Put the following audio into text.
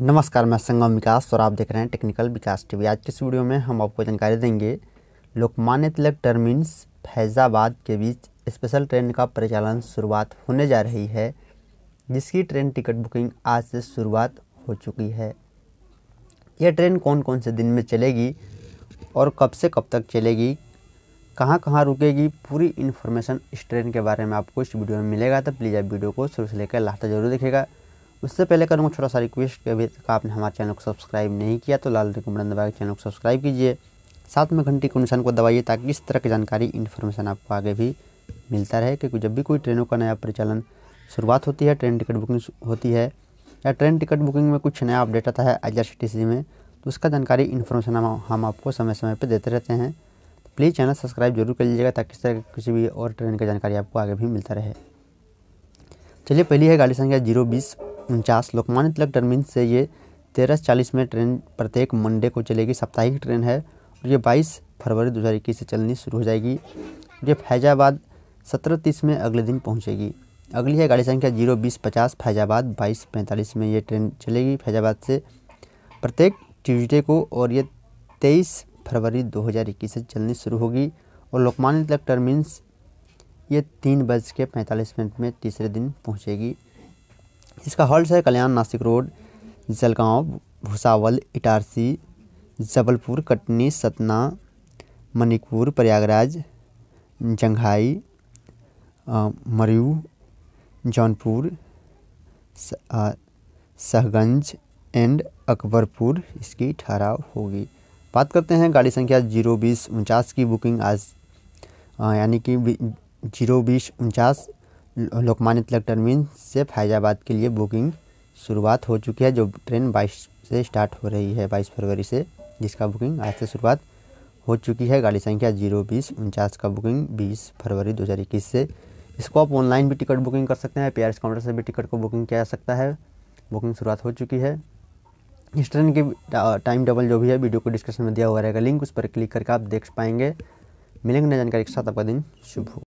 नमस्कार मैं संगम विकास और आप देख रहे हैं टेक्निकल विकास टीवी आज के इस वीडियो में हम आपको जानकारी देंगे लोकमान्य तिलक टर्मिनस फैज़ाबाद के बीच स्पेशल ट्रेन का परिचालन शुरुआत होने जा रही है जिसकी ट्रेन टिकट बुकिंग आज से शुरुआत हो चुकी है यह ट्रेन कौन कौन से दिन में चलेगी और कब से कब तक चलेगी कहाँ कहाँ रुकेगी पूरी इन्फॉर्मेशन इस ट्रेन के बारे में आपको इस वीडियो में मिलेगा तो प्लीज़ आप वीडियो को शुरू से लेकर लाता जरूर देखेगा उससे पहले करूँगा छोटा सा रिक्वेस्ट कि अभी तक आपने हमारे चैनल को सब्सक्राइब नहीं किया तो लाल रिकम दबा के चैनल को सब्सक्राइब कीजिए साथ में घंटी के निशान को दबाइए ताकि इस तरह की जानकारी इन्फॉर्मेशन आपको आगे भी मिलता रहे क्योंकि जब भी कोई ट्रेनों का नया परिचालन शुरुआत होती है ट्रेन टिकट बुकिंग होती है या ट्रेन टिकट बुकिंग में कुछ नया अपडेट आता है आई में तो उसका जानकारी इन्फॉर्मेशन हम हम आपको समय समय पर देते रहते हैं तो प्लीज़ चैनल सब्सक्राइब जरूर कर लीजिएगा ताकि इस तरह किसी भी और ट्रेन की जानकारी आपको आगे भी मिलता रहे चलिए पहली है गाड़ी संख्या जीरो बीस उनचास लोकमान्य तिलक टर्मिन से ये तेरह चालीस में ट्रेन प्रत्येक मंडे को चलेगी साप्ताहिक ट्रेन है और ये बाईस फरवरी दो हज़ार इक्कीस से चलनी शुरू हो जाएगी ये फैजाबाद सत्रह तीस में अगले दिन पहुँचेगी अगली है गाड़ी संख्या जीरो बीस पचास फैजाबाद बाईस पैंतालीस में ये ट्रेन चलेगी फैजाबाद से प्रत्येक ट्यूजडे को और ये तेईस फरवरी इक्कीस से चलनी शुरू होगी और लोकमान्य तिलक टर्मिनस ये तीन बज के पैंतालीस मिनट में तीसरे दिन पहुंचेगी इसका हॉल्ट है कल्याण नासिक रोड जलगांव भुसावल इटारसी जबलपुर कटनी सतना मणिपुर प्रयागराज जंघाई मरयू जौनपुर सहगंज एंड अकबरपुर इसकी ठहराव होगी बात करते हैं गाड़ी संख्या जीरो बीस उनचास की बुकिंग आज यानी कि जीरो बीस उनचास लोकमान्य तिलक टर्मिन से फैज़ाबाद के लिए बुकिंग शुरुआत हो चुकी है जो ट्रेन बाईस से स्टार्ट हो रही है बाईस फरवरी से जिसका बुकिंग आज से शुरुआत हो चुकी है गाड़ी संख्या जीरो बीस उनचास का बुकिंग बीस फरवरी दो हज़ार इक्कीस से इसको आप ऑनलाइन भी टिकट बुकिंग कर सकते हैं पीआरएस काउंटर से भी टिकट को बुकिंग किया जा सकता है बुकिंग शुरुआत हो चुकी है इस ट्रेन की टाइम टेबल जो भी है वीडियो को डिस्क्रिप्शन में दिया हुआ रहेगा लिंक उस पर क्लिक करके आप देख पाएंगे मिलेंगे नई जानकारी के साथ आपका दिन शुभ हो